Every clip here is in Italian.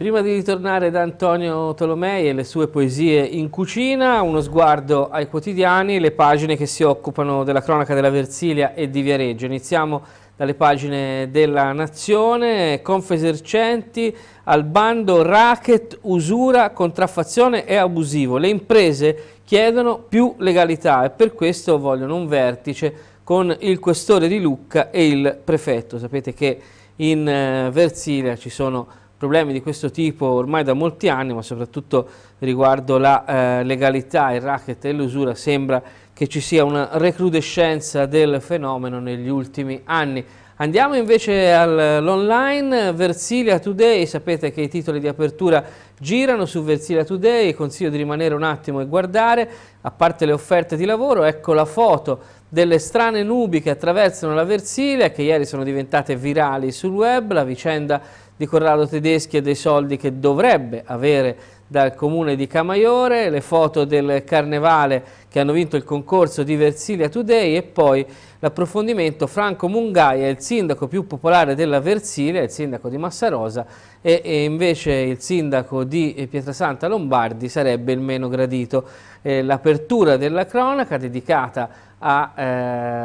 Prima di ritornare da Antonio Tolomei e le sue poesie in cucina, uno sguardo ai quotidiani, le pagine che si occupano della cronaca della Versilia e di Viareggio. Iniziamo dalle pagine della Nazione, Confesercenti, al bando racket, usura, contraffazione e abusivo. Le imprese chiedono più legalità e per questo vogliono un vertice con il questore di Lucca e il prefetto. Sapete che in eh, Versilia ci sono problemi di questo tipo ormai da molti anni, ma soprattutto riguardo la eh, legalità, il racket e l'usura, sembra che ci sia una recrudescenza del fenomeno negli ultimi anni. Andiamo invece all'online, eh, Versilia Today, sapete che i titoli di apertura girano su Versilia Today, consiglio di rimanere un attimo e guardare, a parte le offerte di lavoro, ecco la foto delle strane nubi che attraversano la Versilia, che ieri sono diventate virali sul web, la vicenda di Corrado Tedeschi e dei soldi che dovrebbe avere dal comune di Camaiore, le foto del carnevale che hanno vinto il concorso di Versilia Today e poi l'approfondimento Franco Mungaia, il sindaco più popolare della Versilia, il sindaco di Massarosa e, e invece il sindaco di Pietrasanta Lombardi sarebbe il meno gradito. Eh, L'apertura della cronaca dedicata a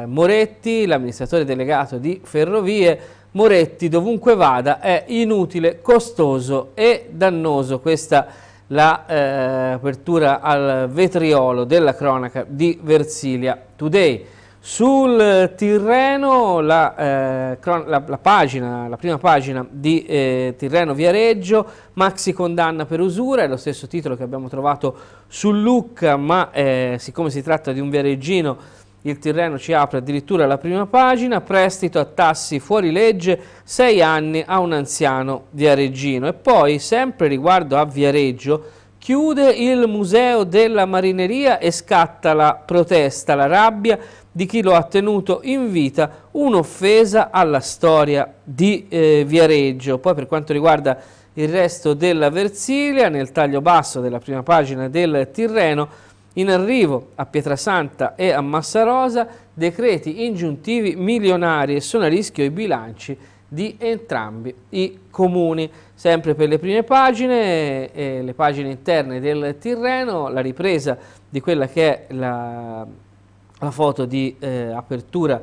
eh, Moretti, l'amministratore delegato di Ferrovie, Moretti dovunque vada è inutile, costoso e dannoso. Questa l'apertura eh, al vetriolo della cronaca di Versilia Today. Sul Tirreno, la, eh, la, la, pagina, la, prima pagina di eh, Tirreno Viareggio, Maxi condanna per usura, è lo stesso titolo che abbiamo trovato su Lucca, ma eh, siccome si tratta di un viareggino il Tirreno ci apre addirittura la prima pagina, prestito a tassi fuori legge, 6 anni a un anziano viareggino. E poi, sempre riguardo a Viareggio, chiude il Museo della Marineria e scatta la protesta, la rabbia di chi lo ha tenuto in vita, un'offesa alla storia di eh, Viareggio. Poi per quanto riguarda il resto della Versilia, nel taglio basso della prima pagina del Tirreno, in arrivo a Pietrasanta e a Massarosa decreti ingiuntivi milionari e sono a rischio i bilanci di entrambi i comuni. Sempre per le prime pagine, eh, le pagine interne del Tirreno, la ripresa di quella che è la, la foto di eh, apertura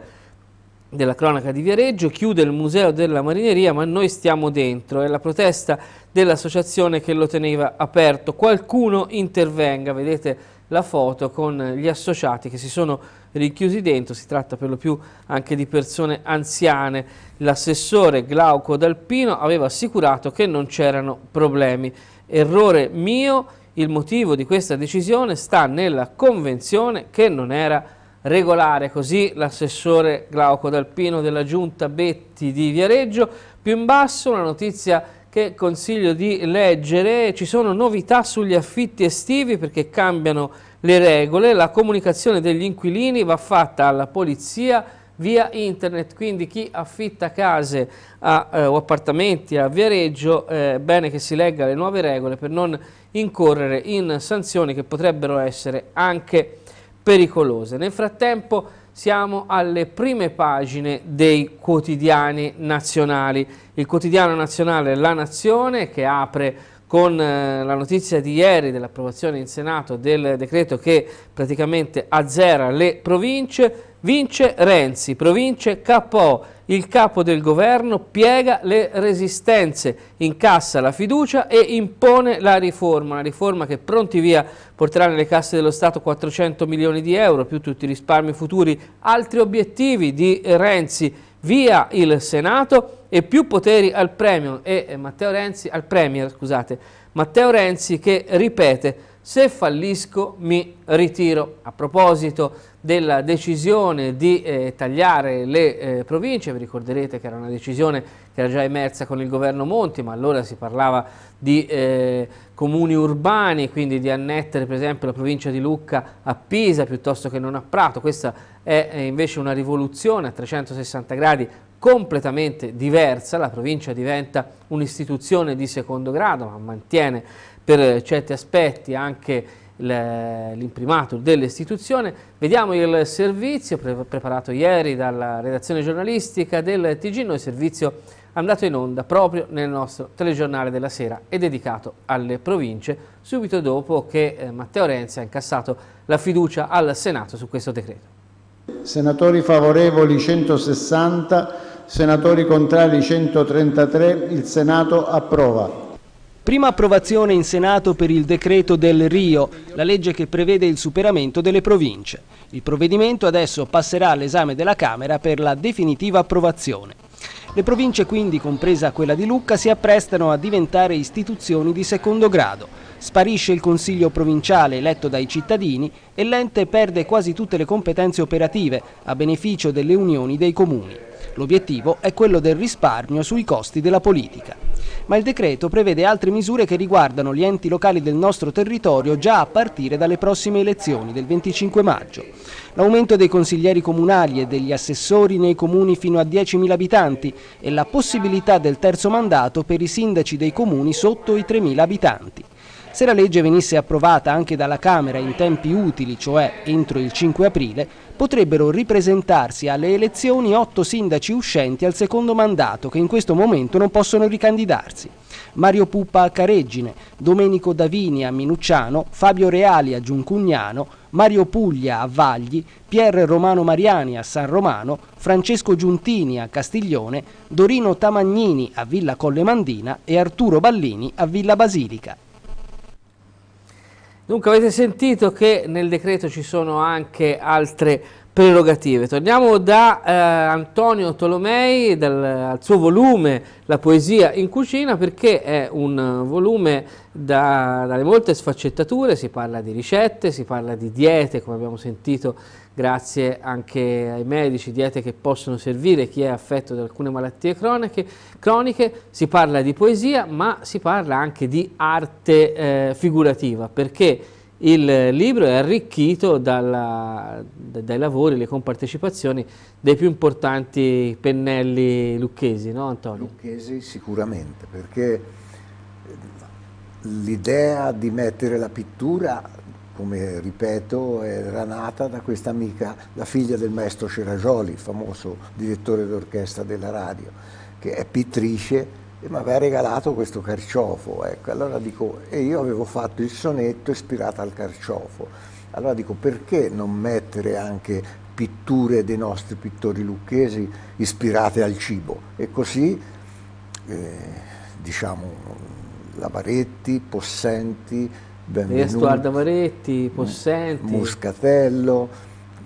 della cronaca di Viareggio, chiude il museo della marineria ma noi stiamo dentro, è la protesta dell'associazione che lo teneva aperto, qualcuno intervenga, vedete la foto con gli associati che si sono richiusi dentro, si tratta per lo più anche di persone anziane. L'assessore Glauco D'Alpino aveva assicurato che non c'erano problemi. Errore mio, il motivo di questa decisione sta nella convenzione che non era regolare, così l'assessore Glauco D'Alpino della giunta Betti di Viareggio. Più in basso una notizia che consiglio di leggere. Ci sono novità sugli affitti estivi perché cambiano le regole. La comunicazione degli inquilini va fatta alla polizia via internet, quindi chi affitta case a, eh, o appartamenti a Viareggio, eh, bene che si legga le nuove regole per non incorrere in sanzioni che potrebbero essere anche pericolose. Nel frattempo siamo alle prime pagine dei quotidiani nazionali. Il quotidiano nazionale La Nazione che apre con eh, la notizia di ieri dell'approvazione in Senato del decreto che praticamente azzera le province, vince Renzi, province KO, il capo del governo piega le resistenze, incassa la fiducia e impone la riforma, una riforma che pronti via porterà nelle casse dello Stato 400 milioni di euro, più tutti i risparmi futuri, altri obiettivi di Renzi, via il Senato e più poteri al, e eh, Renzi, al Premier, scusate, Matteo Renzi che ripete se fallisco mi ritiro. A proposito della decisione di eh, tagliare le eh, province, vi ricorderete che era una decisione che era già emersa con il governo Monti, ma allora si parlava di eh, comuni urbani, quindi di annettere per esempio la provincia di Lucca a Pisa piuttosto che non a Prato. Questa è eh, invece una rivoluzione a 360 gradi completamente diversa, la provincia diventa un'istituzione di secondo grado, ma mantiene per eh, certi aspetti anche l'imprimatur dell'istituzione. Vediamo il servizio pre preparato ieri dalla redazione giornalistica del Tigino, il servizio andato in onda proprio nel nostro telegiornale della sera e dedicato alle province, subito dopo che eh, Matteo Renzi ha incassato la fiducia al Senato su questo decreto. Senatori favorevoli 160, senatori contrari 133. Il Senato approva. Prima approvazione in Senato per il decreto del Rio, la legge che prevede il superamento delle province. Il provvedimento adesso passerà all'esame della Camera per la definitiva approvazione. Le province quindi, compresa quella di Lucca, si apprestano a diventare istituzioni di secondo grado. Sparisce il Consiglio provinciale eletto dai cittadini e l'ente perde quasi tutte le competenze operative a beneficio delle unioni dei comuni. L'obiettivo è quello del risparmio sui costi della politica ma il decreto prevede altre misure che riguardano gli enti locali del nostro territorio già a partire dalle prossime elezioni del 25 maggio. L'aumento dei consiglieri comunali e degli assessori nei comuni fino a 10.000 abitanti e la possibilità del terzo mandato per i sindaci dei comuni sotto i 3.000 abitanti. Se la legge venisse approvata anche dalla Camera in tempi utili, cioè entro il 5 aprile, potrebbero ripresentarsi alle elezioni otto sindaci uscenti al secondo mandato che in questo momento non possono ricandidarsi. Mario Puppa a Careggine, Domenico Davini a Minucciano, Fabio Reali a Giuncugnano, Mario Puglia a Vagli, Pier Romano Mariani a San Romano, Francesco Giuntini a Castiglione, Dorino Tamagnini a Villa Collemandina e Arturo Ballini a Villa Basilica. Dunque avete sentito che nel decreto ci sono anche altre prerogative. Torniamo da eh, Antonio Tolomei, dal, al suo volume La poesia in cucina, perché è un volume da, dalle molte sfaccettature, si parla di ricette, si parla di diete, come abbiamo sentito grazie anche ai medici, diete che possono servire chi è affetto da alcune malattie croniche, croniche si parla di poesia ma si parla anche di arte eh, figurativa perché il libro è arricchito dalla, dai lavori, le compartecipazioni dei più importanti pennelli lucchesi, no Antonio? Lucchesi sicuramente, perché l'idea di mettere la pittura come ripeto, era nata da questa amica, la figlia del maestro Cerajoli, famoso direttore d'orchestra della radio, che è pittrice e mi aveva regalato questo carciofo. Ecco. Allora dico, e io avevo fatto il sonetto ispirato al carciofo. Allora dico, perché non mettere anche pitture dei nostri pittori lucchesi ispirate al cibo? E così, eh, diciamo, Labaretti, Possenti, Benvenuti, Resto Aldamaretti, mm. Possenti, Muscatello,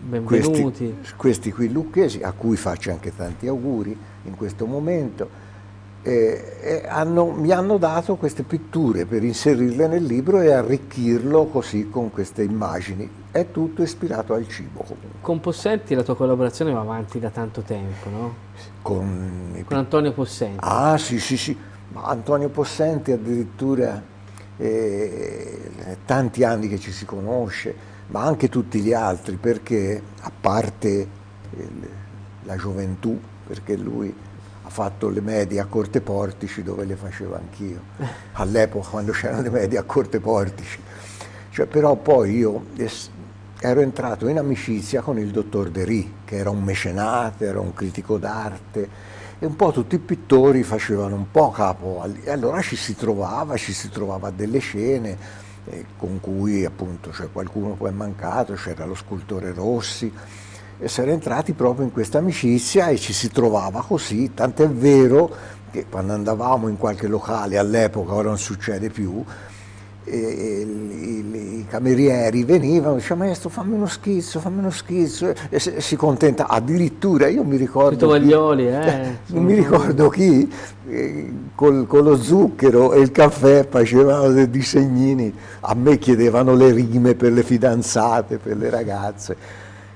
benvenuti. Questi, questi, qui lucchesi, a cui faccio anche tanti auguri in questo momento, eh, eh, hanno, mi hanno dato queste pitture per inserirle nel libro e arricchirlo così con queste immagini. È tutto ispirato al cibo comunque. Con Possenti la tua collaborazione va avanti da tanto tempo, no? Con, con Antonio Possenti. Ah sì sì sì, ma Antonio Possenti addirittura eh, tanti anni che ci si conosce, ma anche tutti gli altri, perché a parte eh, la gioventù, perché lui ha fatto le medie a Corte Portici dove le facevo anch'io, all'epoca quando c'erano le medie a Corte Portici. Cioè, però poi io ero entrato in amicizia con il dottor De Derì, che era un mecenate, era un critico d'arte, e un po' tutti i pittori facevano un po' capo, e allora ci si trovava, ci si trovava delle scene eh, con cui appunto cioè qualcuno poi è mancato, c'era lo scultore Rossi e si era entrati proprio in questa amicizia e ci si trovava così, tant'è vero che quando andavamo in qualche locale all'epoca, ora non succede più, i, i, camerieri venivano, diceva maestro fammi uno schizzo, fammi uno schizzo, e si, si contenta addirittura, io mi ricordo... Tovaglioli, chi, eh, eh, non mi ricordo chi, eh, col, con lo zucchero e il caffè facevano dei disegnini, a me chiedevano le rime per le fidanzate, per le ragazze.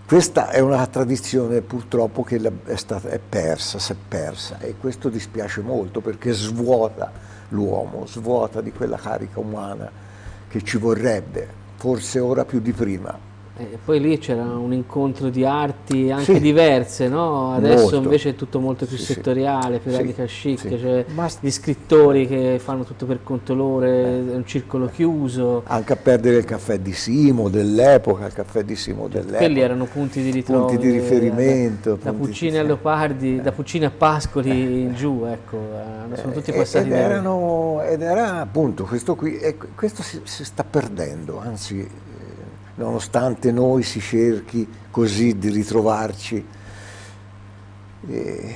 Questa è una tradizione purtroppo che è, stata, è persa, si è persa e questo dispiace molto perché svuota l'uomo, svuota di quella carica umana che ci vorrebbe, forse ora più di prima. E poi lì c'era un incontro di arti anche sì. diverse, no? adesso molto. invece è tutto molto più sì, settoriale, più sì. radical chic, cioè gli scrittori che fanno tutto per conto loro, è eh. un circolo chiuso. Anche a perdere il caffè di Simo dell'epoca, il caffè di Simo dell'epoca. Quelli erano punti di ritrovo. Punti di riferimento. Eh, da, da Puccini a Leopardi, eh. da Puccini a Pascoli eh. in giù, ecco, eh, sono tutti passati. Ed, erano, ed era appunto questo qui, questo si, si sta perdendo, anzi nonostante noi si cerchi così di ritrovarci. E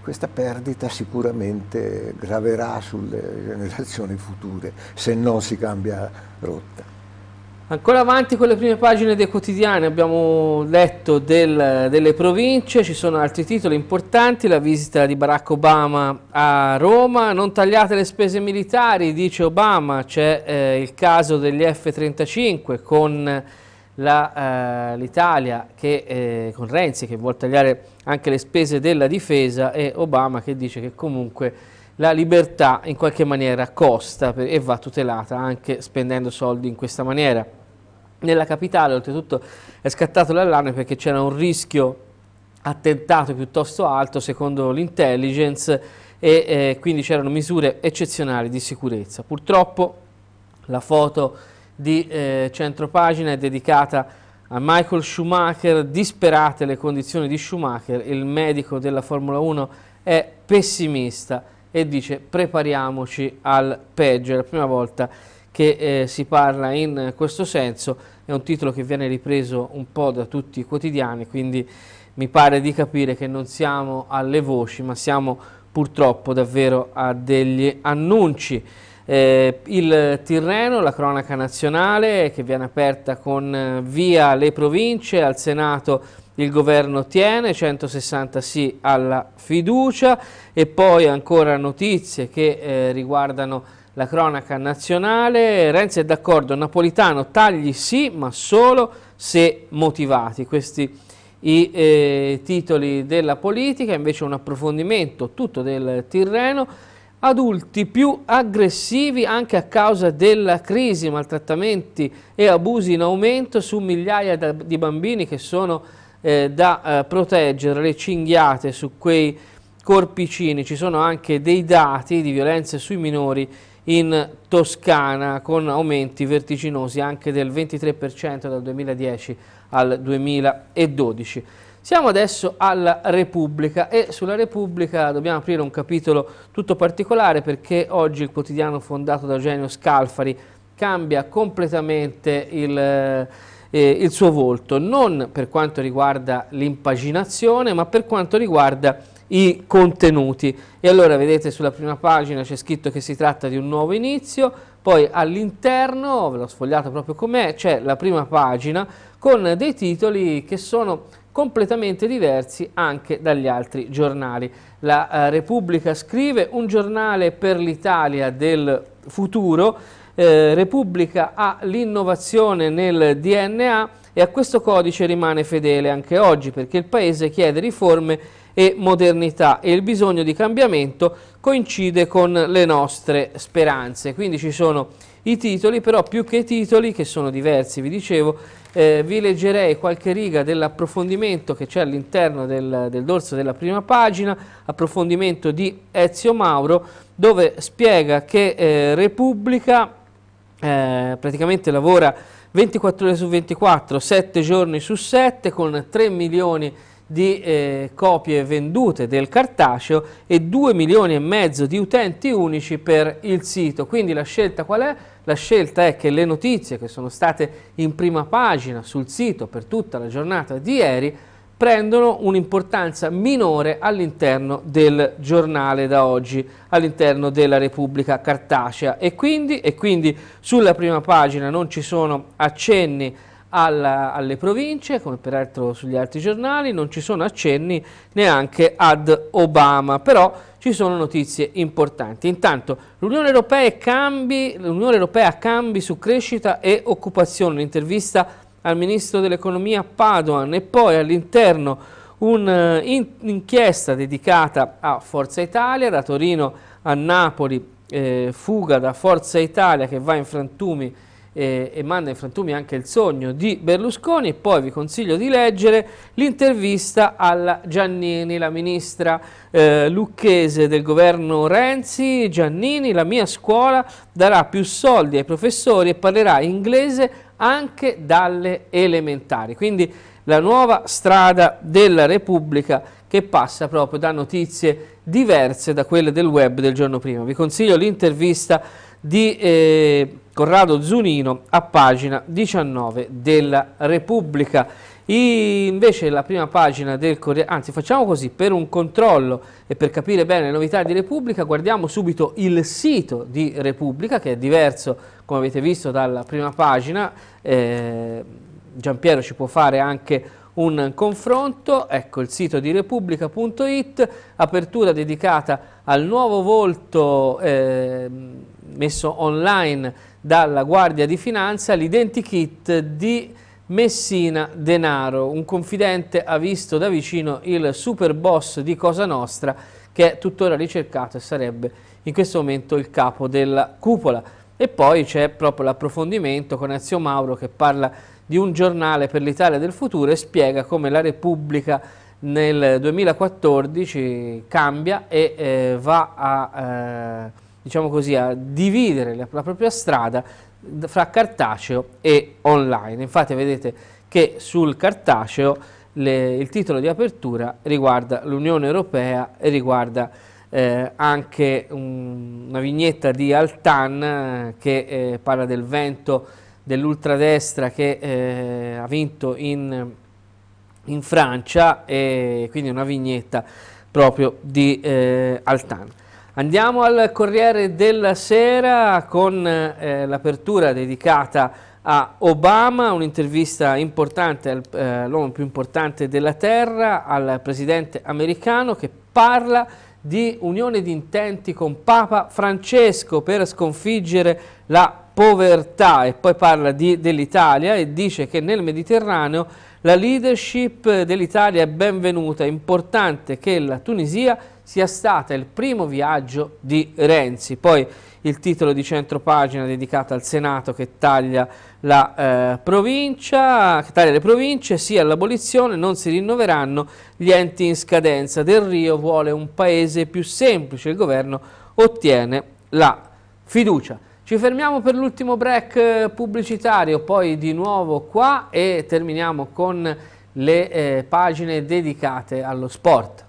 questa perdita sicuramente graverà sulle generazioni future se non si cambia rotta. Ancora avanti con le prime pagine dei quotidiani, abbiamo letto del, delle province, ci sono altri titoli importanti, la visita di Barack Obama a Roma, non tagliate le spese militari, dice Obama, c'è eh, il caso degli F-35 con eh, l'Italia eh, con Renzi che vuole tagliare anche le spese della difesa e Obama che dice che comunque la libertà in qualche maniera costa e va tutelata anche spendendo soldi in questa maniera nella capitale oltretutto è scattato l'allarme perché c'era un rischio attentato piuttosto alto secondo l'intelligence e eh, quindi c'erano misure eccezionali di sicurezza. Purtroppo la foto di eh, centropagina è dedicata a Michael Schumacher, disperate le condizioni di Schumacher, il medico della Formula 1 è pessimista e dice prepariamoci al peggio, è la prima volta che che eh, si parla in questo senso, è un titolo che viene ripreso un po' da tutti i quotidiani, quindi mi pare di capire che non siamo alle voci, ma siamo purtroppo davvero a degli annunci. Eh, il Tirreno, la cronaca nazionale che viene aperta con eh, via le province, al Senato il governo tiene, 160 sì alla fiducia e poi ancora notizie che eh, riguardano la cronaca nazionale, Renzi è d'accordo, Napolitano tagli sì ma solo se motivati, questi i eh, titoli della politica, invece un approfondimento tutto del Tirreno, adulti più aggressivi anche a causa della crisi, maltrattamenti e abusi in aumento su migliaia da, di bambini che sono eh, da eh, proteggere, le cinghiate su quei corpicini, ci sono anche dei dati di violenze sui minori in Toscana con aumenti vertiginosi anche del 23% dal 2010 al 2012. Siamo adesso alla Repubblica e sulla Repubblica dobbiamo aprire un capitolo tutto particolare perché oggi il quotidiano fondato da Eugenio Scalfari cambia completamente il, eh, il suo volto, non per quanto riguarda l'impaginazione ma per quanto riguarda i contenuti. E allora vedete sulla prima pagina c'è scritto che si tratta di un nuovo inizio, poi all'interno, ve l'ho sfogliato proprio com'è, c'è la prima pagina con dei titoli che sono completamente diversi anche dagli altri giornali. La eh, Repubblica scrive un giornale per l'Italia del futuro, eh, Repubblica ha l'innovazione nel DNA e a questo codice rimane fedele anche oggi perché il Paese chiede riforme e modernità e il bisogno di cambiamento coincide con le nostre speranze. Quindi ci sono i titoli, però più che i titoli, che sono diversi, vi dicevo, eh, vi leggerei qualche riga dell'approfondimento che c'è all'interno del, del dorso della prima pagina, approfondimento di Ezio Mauro, dove spiega che eh, Repubblica eh, praticamente lavora 24 ore su 24, 7 giorni su 7 con 3 milioni di eh, copie vendute del cartaceo e 2 milioni e mezzo di utenti unici per il sito. Quindi la scelta qual è? La scelta è che le notizie che sono state in prima pagina sul sito per tutta la giornata di ieri prendono un'importanza minore all'interno del giornale da oggi, all'interno della Repubblica Cartacea e quindi, e quindi, sulla prima pagina non ci sono accenni alla, alle province, come peraltro sugli altri giornali, non ci sono accenni neanche ad Obama, però ci sono notizie importanti. Intanto l'Unione Europea, Europea cambi su crescita e occupazione, un'intervista al ministro dell'economia Padoan e poi all'interno un'inchiesta eh, dedicata a Forza Italia, da Torino a Napoli eh, fuga da Forza Italia che va in frantumi eh, e manda in frantumi anche il sogno di Berlusconi e poi vi consiglio di leggere l'intervista alla Giannini, la ministra eh, lucchese del governo Renzi, Giannini, la mia scuola darà più soldi ai professori e parlerà inglese anche dalle elementari. Quindi la nuova strada della Repubblica che passa proprio da notizie diverse da quelle del web del giorno prima. Vi consiglio l'intervista di eh, Corrado Zunino a pagina 19 della Repubblica invece la prima pagina del Corriere, anzi facciamo così, per un controllo e per capire bene le novità di Repubblica guardiamo subito il sito di Repubblica che è diverso come avete visto dalla prima pagina, eh, Giampiero ci può fare anche un confronto, ecco il sito di repubblica.it, apertura dedicata al nuovo volto eh, messo online dalla Guardia di Finanza, l'identikit di Messina Denaro, un confidente ha visto da vicino il super boss di Cosa Nostra che è tuttora ricercato e sarebbe in questo momento il capo della cupola. E poi c'è proprio l'approfondimento con Ezio Mauro che parla di un giornale per l'Italia del futuro e spiega come la Repubblica nel 2014 cambia e eh, va a, eh, diciamo così, a dividere la, la propria strada fra cartaceo e online. Infatti vedete che sul cartaceo le, il titolo di apertura riguarda l'Unione Europea e riguarda eh, anche un, una vignetta di Altan eh, che eh, parla del vento dell'ultradestra che eh, ha vinto in, in, Francia e quindi una vignetta proprio di eh, Altan. Andiamo al Corriere della Sera con eh, l'apertura dedicata a Obama, un'intervista importante, eh, l'uomo più importante della Terra, al presidente americano che parla di unione di intenti con Papa Francesco per sconfiggere la povertà e poi parla dell'Italia e dice che nel Mediterraneo la leadership dell'Italia è benvenuta, è importante che la Tunisia sia stata il primo viaggio di Renzi. Poi il titolo di centropagina dedicato al Senato che taglia, la, eh, provincia, che taglia le province, sì all'abolizione, non si rinnoveranno gli enti in scadenza. Del Rio vuole un paese più semplice, il governo ottiene la fiducia. Ci fermiamo per l'ultimo break eh, pubblicitario, poi di nuovo qua e terminiamo con le eh, pagine dedicate allo sport.